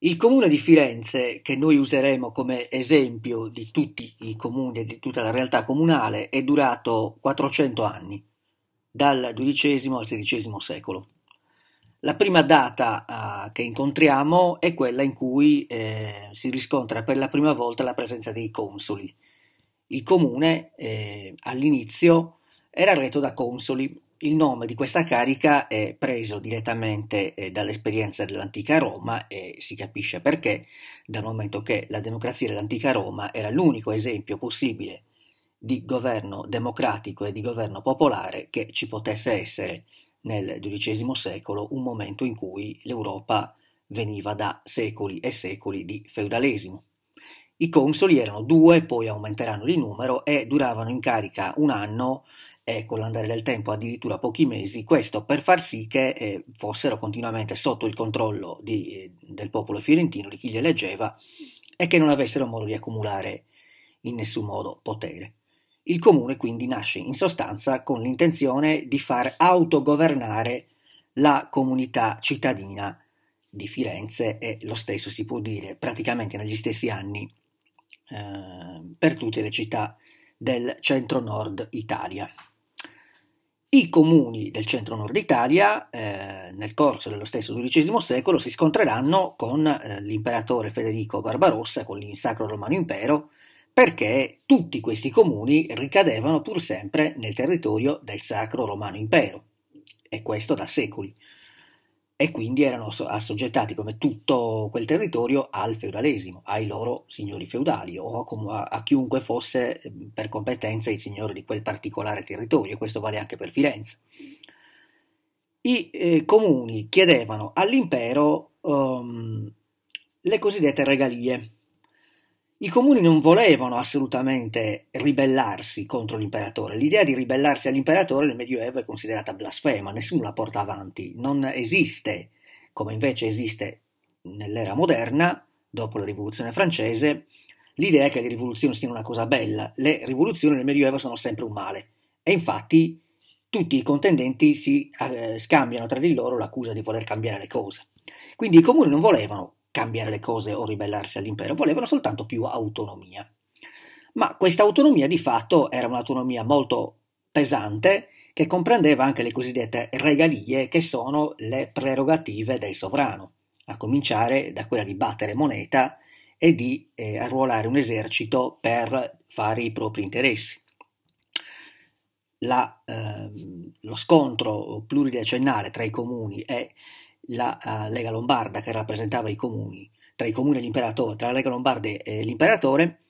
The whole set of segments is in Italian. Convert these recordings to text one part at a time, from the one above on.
Il comune di Firenze, che noi useremo come esempio di tutti i comuni e di tutta la realtà comunale, è durato 400 anni, dal XII al XVI secolo. La prima data uh, che incontriamo è quella in cui eh, si riscontra per la prima volta la presenza dei consoli. Il comune eh, all'inizio era retto da consoli. Il nome di questa carica è preso direttamente eh, dall'esperienza dell'antica Roma e si capisce perché, dal momento che la democrazia dell'antica Roma era l'unico esempio possibile di governo democratico e di governo popolare che ci potesse essere nel XII secolo, un momento in cui l'Europa veniva da secoli e secoli di feudalesimo. I consoli erano due, poi aumenteranno di numero e duravano in carica un anno e con l'andare del tempo addirittura pochi mesi, questo per far sì che eh, fossero continuamente sotto il controllo di, eh, del popolo fiorentino, di chi li eleggeva, e che non avessero modo di accumulare in nessun modo potere. Il comune quindi nasce in sostanza con l'intenzione di far autogovernare la comunità cittadina di Firenze e lo stesso si può dire praticamente negli stessi anni eh, per tutte le città del centro-nord Italia. I comuni del centro-nord Italia, eh, nel corso dello stesso XII secolo, si scontreranno con eh, l'imperatore Federico Barbarossa, con l'insacro romano impero, perché tutti questi comuni ricadevano pur sempre nel territorio del sacro romano impero, e questo da secoli e quindi erano assoggettati come tutto quel territorio al feudalesimo, ai loro signori feudali o a, a, chiunque fosse ehm, per competenza il signore di quel particolare territorio, e questo vale anche per Firenze. I eh, comuni chiedevano all'impero um, le cosiddette regalie, i comuni non volevano assolutamente ribellarsi contro l'imperatore. L'idea di ribellarsi all'imperatore nel Medioevo è considerata blasfema, nessuno la porta avanti, non esiste, come invece esiste nell'era moderna, dopo la rivoluzione francese, l'idea che le rivoluzioni siano una cosa bella. Le rivoluzioni nel Medioevo sono sempre un male. E infatti tutti i contendenti si eh, scambiano tra di loro l'accusa di voler cambiare le cose. Quindi i comuni non volevano cambiare le cose o ribellarsi all'impero, volevano soltanto più autonomia. Ma questa autonomia di fatto era un'autonomia molto pesante che comprendeva anche le cosiddette regalie che sono le prerogative del sovrano, a cominciare da quella di battere moneta e di eh, arruolare un esercito per fare i propri interessi. La, ehm, lo scontro pluridecennale tra i comuni e la uh, Lega Lombarda che rappresentava i comuni, tra i comuni e l'imperatore, tra la Lega Lombarda e l'imperatore,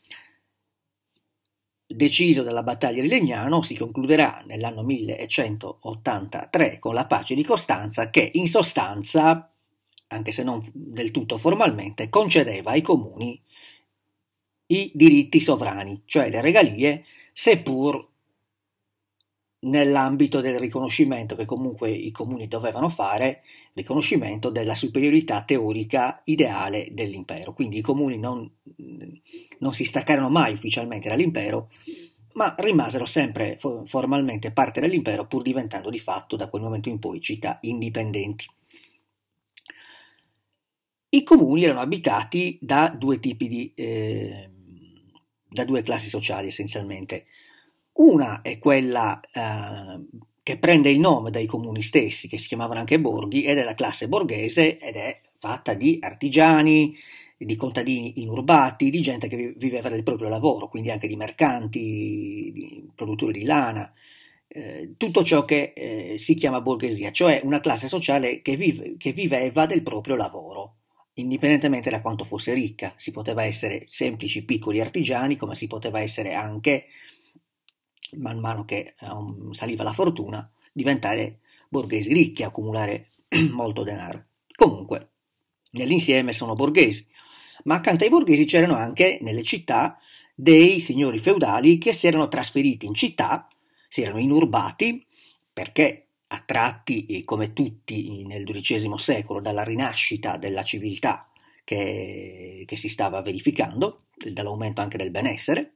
deciso dalla battaglia di Legnano, si concluderà nell'anno 1183 con la pace di Costanza che in sostanza, anche se non del tutto formalmente, concedeva ai comuni i diritti sovrani, cioè le regalie, seppur nell'ambito del riconoscimento che comunque i comuni dovevano fare, riconoscimento della superiorità teorica ideale dell'impero. Quindi i comuni non, non si staccarono mai ufficialmente dall'impero, ma rimasero sempre for formalmente parte dell'impero pur diventando di fatto da quel momento in poi città indipendenti. I comuni erano abitati da due tipi di... Eh, da due classi sociali essenzialmente una è quella eh, che prende il nome dai comuni stessi, che si chiamavano anche borghi, ed è la classe borghese ed è fatta di artigiani, di contadini inurbati, di gente che viveva del proprio lavoro, quindi anche di mercanti, di produttori di lana, eh, tutto ciò che eh, si chiama borghesia, cioè una classe sociale che, vive, che viveva del proprio lavoro, indipendentemente da quanto fosse ricca, si poteva essere semplici piccoli artigiani, come si poteva essere anche man mano che um, saliva la fortuna, diventare borghesi ricchi, accumulare molto denaro. Comunque, nell'insieme sono borghesi, ma accanto ai borghesi c'erano anche nelle città dei signori feudali che si erano trasferiti in città, si erano inurbati perché attratti come tutti nel XII secolo dalla rinascita della civiltà che, che si stava verificando, dall'aumento anche del benessere,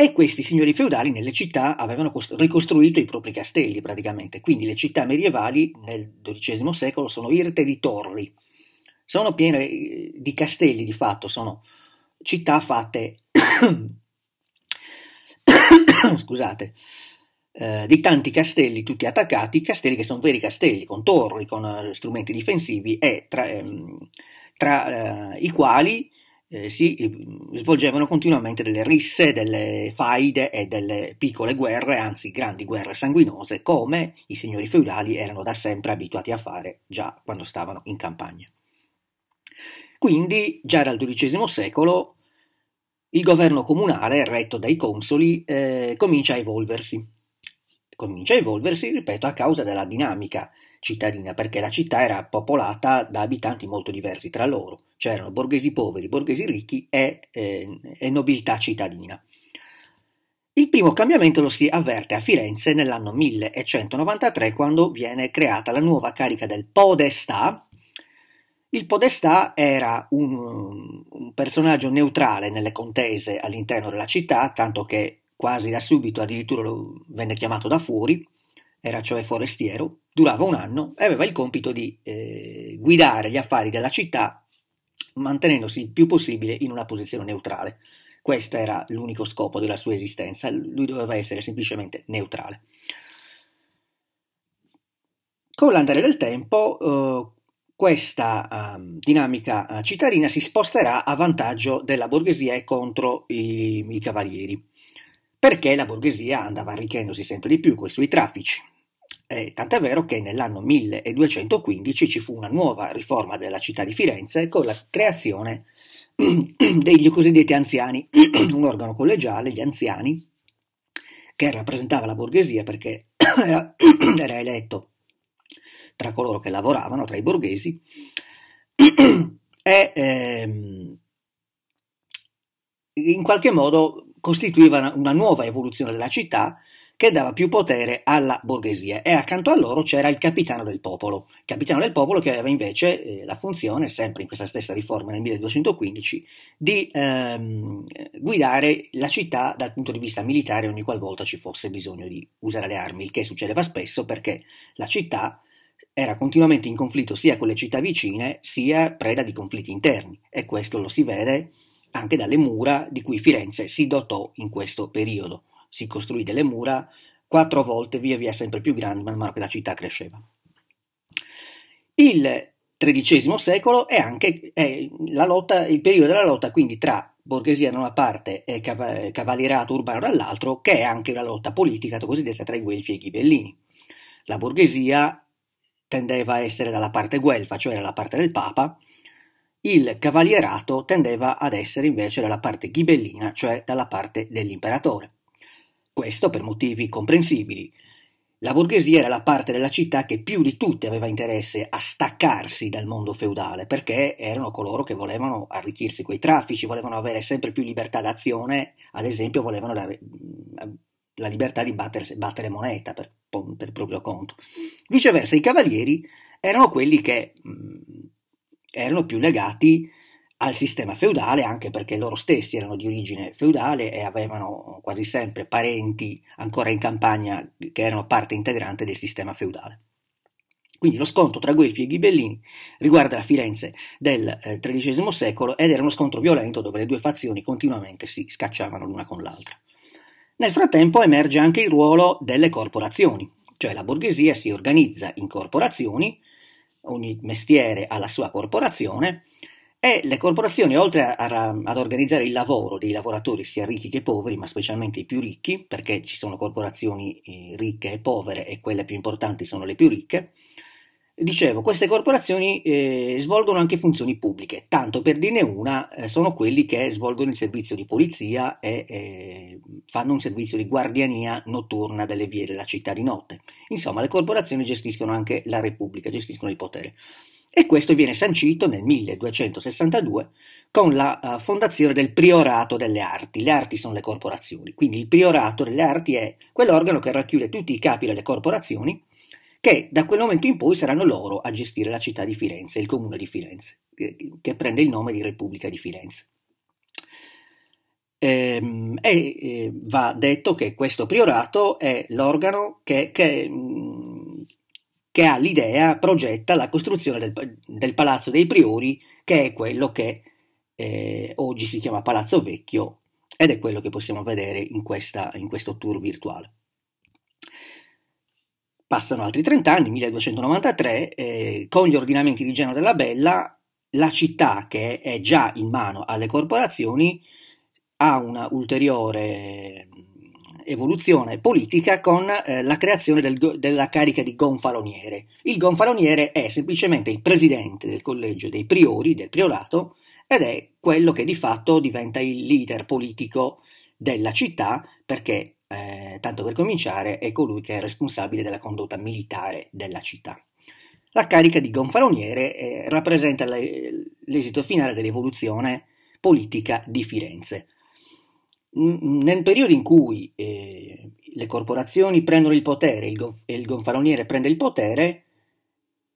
e questi signori feudali nelle città avevano ricostruito i propri castelli praticamente, quindi le città medievali nel XII secolo sono irte di torri, sono piene eh, di castelli di fatto, sono città fatte, scusate, eh, di tanti castelli tutti attaccati, castelli che sono veri castelli, con torri, con eh, strumenti difensivi e tra, ehm, tra eh, i quali eh, si svolgevano continuamente delle risse, delle faide e delle piccole guerre, anzi grandi guerre sanguinose, come i signori feudali erano da sempre abituati a fare già quando stavano in campagna. Quindi, già dal XII secolo, il governo comunale, retto dai consoli, eh, comincia a evolversi. Comincia a evolversi, ripeto, a causa della dinamica cittadina, perché la città era popolata da abitanti molto diversi tra loro c'erano borghesi poveri, borghesi ricchi e, eh, e nobiltà cittadina. Il primo cambiamento lo si avverte a Firenze nell'anno 1193 quando viene creata la nuova carica del podestà. Il podestà era un, un personaggio neutrale nelle contese all'interno della città, tanto che quasi da subito addirittura venne chiamato da fuori, era cioè forestiero, durava un anno e aveva il compito di eh, guidare gli affari della città mantenendosi il più possibile in una posizione neutrale. Questo era l'unico scopo della sua esistenza, lui doveva essere semplicemente neutrale. Con l'andare del tempo, eh, questa ehm, dinamica eh, cittadina si sposterà a vantaggio della borghesia e contro i, i cavalieri, perché la borghesia andava arricchendosi sempre di più con i suoi traffici, eh, tant'è vero che nell'anno 1215 ci fu una nuova riforma della città di Firenze con la creazione degli cosiddetti anziani, un organo collegiale, gli anziani, che rappresentava la borghesia perché era, era eletto tra coloro che lavoravano, tra i borghesi, e ehm, in qualche modo costituiva una, una nuova evoluzione della città che dava più potere alla borghesia e accanto a loro c'era il capitano del popolo, il capitano del popolo che aveva invece eh, la funzione, sempre in questa stessa riforma nel 1215, di ehm, guidare la città dal punto di vista militare ogni qualvolta ci fosse bisogno di usare le armi, il che succedeva spesso perché la città era continuamente in conflitto sia con le città vicine sia preda di conflitti interni e questo lo si vede anche dalle mura di cui Firenze si dotò in questo periodo si costruì delle mura quattro volte via via sempre più grandi man mano che la città cresceva. Il XIII secolo è anche è lotta, il periodo della lotta quindi tra borghesia da una parte e cav- cavalierato urbano dall'altro, che è anche una lotta politica cosiddetta tra i guelfi e i ghibellini. La borghesia tendeva a essere dalla parte guelfa, cioè dalla parte del papa, il cavalierato tendeva ad essere invece dalla parte ghibellina, cioè dalla parte dell'imperatore. Questo per motivi comprensibili. La borghesia era la parte della città che più di tutte aveva interesse a staccarsi dal mondo feudale, perché erano coloro che volevano arricchirsi quei traffici, volevano avere sempre più libertà d'azione, ad esempio volevano la, la libertà di battere, battere moneta per, per, proprio conto. Viceversa, i cavalieri erano quelli che mh, mm, erano più legati al sistema feudale, anche perché loro stessi erano di origine feudale e avevano quasi sempre parenti ancora in campagna che erano parte integrante del sistema feudale. Quindi lo scontro tra Guelfi e Ghibellini riguarda la Firenze del XIII eh, secolo ed era uno scontro violento dove le due fazioni continuamente si scacciavano l'una con l'altra. Nel frattempo emerge anche il ruolo delle corporazioni, cioè la borghesia si organizza in corporazioni, ogni mestiere ha la sua corporazione, e le corporazioni, oltre a, a, ad organizzare il lavoro dei lavoratori, sia ricchi che poveri, ma specialmente i più ricchi, perché ci sono corporazioni eh, ricche e povere e quelle più importanti sono le più ricche, dicevo, queste corporazioni eh, svolgono anche funzioni pubbliche, tanto per dirne una, eh, sono quelli che svolgono il servizio di polizia e eh, fanno un servizio di guardiania notturna delle vie della città di notte. Insomma, le corporazioni gestiscono anche la Repubblica, gestiscono il potere e questo viene sancito nel 1262 con la uh, fondazione del Priorato delle Arti. Le arti sono le corporazioni, quindi il Priorato delle Arti è quell'organo che racchiude tutti i capi delle corporazioni che da quel momento in poi saranno loro a gestire la città di Firenze, il comune di Firenze, eh, che prende il nome di Repubblica di Firenze. Ehm, e, e eh, va detto che questo priorato è l'organo che, che mm, che ha l'idea, progetta la costruzione del, del, Palazzo dei Priori, che è quello che eh, oggi si chiama Palazzo Vecchio ed è quello che possiamo vedere in, questa, in questo tour virtuale. Passano altri 30 anni, 1293, eh, con gli ordinamenti di Genova della Bella, la città che è già in mano alle corporazioni ha una ulteriore evoluzione politica con eh, la creazione del, della carica di gonfaloniere. Il gonfaloniere è semplicemente il presidente del collegio dei priori, del priorato, ed è quello che di fatto diventa il leader politico della città perché, eh, tanto per cominciare, è colui che è responsabile della condotta militare della città. La carica di gonfaloniere eh, rappresenta l'esito finale dell'evoluzione politica di Firenze nel periodo in cui eh, le corporazioni prendono il potere e il, gonf- il gonfaloniere prende il potere,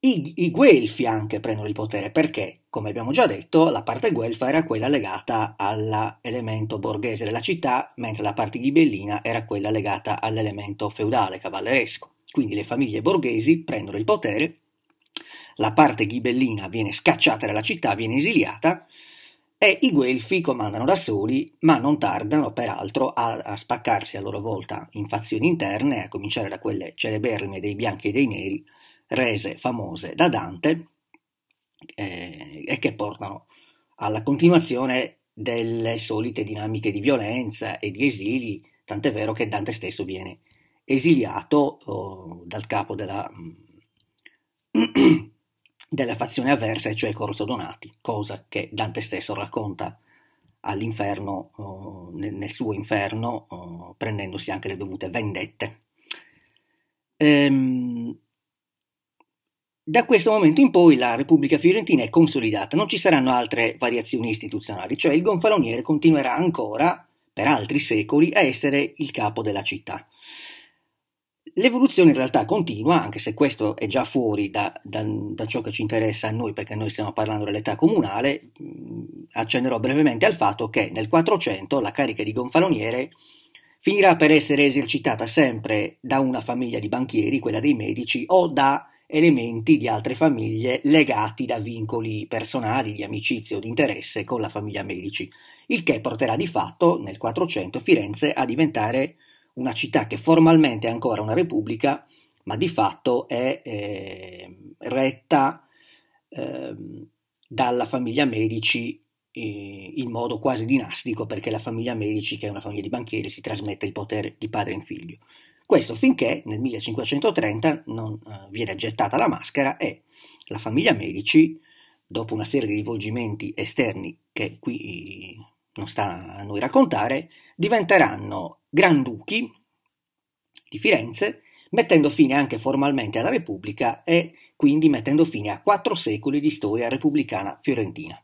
i, i, guelfi anche prendono il potere perché, come abbiamo già detto, la parte guelfa era quella legata all'elemento borghese della città, mentre la parte ghibellina era quella legata all'elemento feudale, cavalleresco. Quindi le famiglie borghesi prendono il potere, la parte ghibellina viene scacciata dalla città, viene esiliata, e i Guelfi comandano da soli, ma non tardano peraltro a, a, spaccarsi a loro volta in fazioni interne, a cominciare da quelle celeberrime dei bianchi e dei neri, rese famose da Dante, eh, e che portano alla continuazione delle solite dinamiche di violenza e di esili, tant'è vero che Dante stesso viene esiliato oh, dal capo della... Mm, della fazione avversa, cioè donati, cosa che Dante stesso racconta all'inferno, eh, nel suo inferno, eh, prendendosi anche le dovute vendette. Ehm, da questo momento in poi la Repubblica Fiorentina è consolidata, non ci saranno altre variazioni istituzionali, cioè il gonfaloniere continuerà ancora per altri secoli a essere il capo della città. L'evoluzione in realtà continua, anche se questo è già fuori da, da, da, ciò che ci interessa a noi, perché noi stiamo parlando dell'età comunale, mm, accenderò brevemente al fatto che nel 400 la carica di gonfaloniere finirà per essere esercitata sempre da una famiglia di banchieri, quella dei medici, o da elementi di altre famiglie legati da vincoli personali, di amicizia o di interesse con la famiglia Medici, il che porterà di fatto nel 400 Firenze a diventare una città che formalmente è ancora una repubblica, ma di fatto è eh, retta eh, dalla famiglia Medici eh, in modo quasi dinastico, perché la famiglia Medici, che è una famiglia di banchieri, si trasmette il potere di padre in figlio. Questo finché nel 1530 non eh, viene gettata la maschera e la famiglia Medici, dopo una serie di rivolgimenti esterni che qui non sta a noi raccontare, diventeranno granduchi di Firenze, mettendo fine anche formalmente alla Repubblica e quindi mettendo fine a quattro secoli di storia repubblicana fiorentina.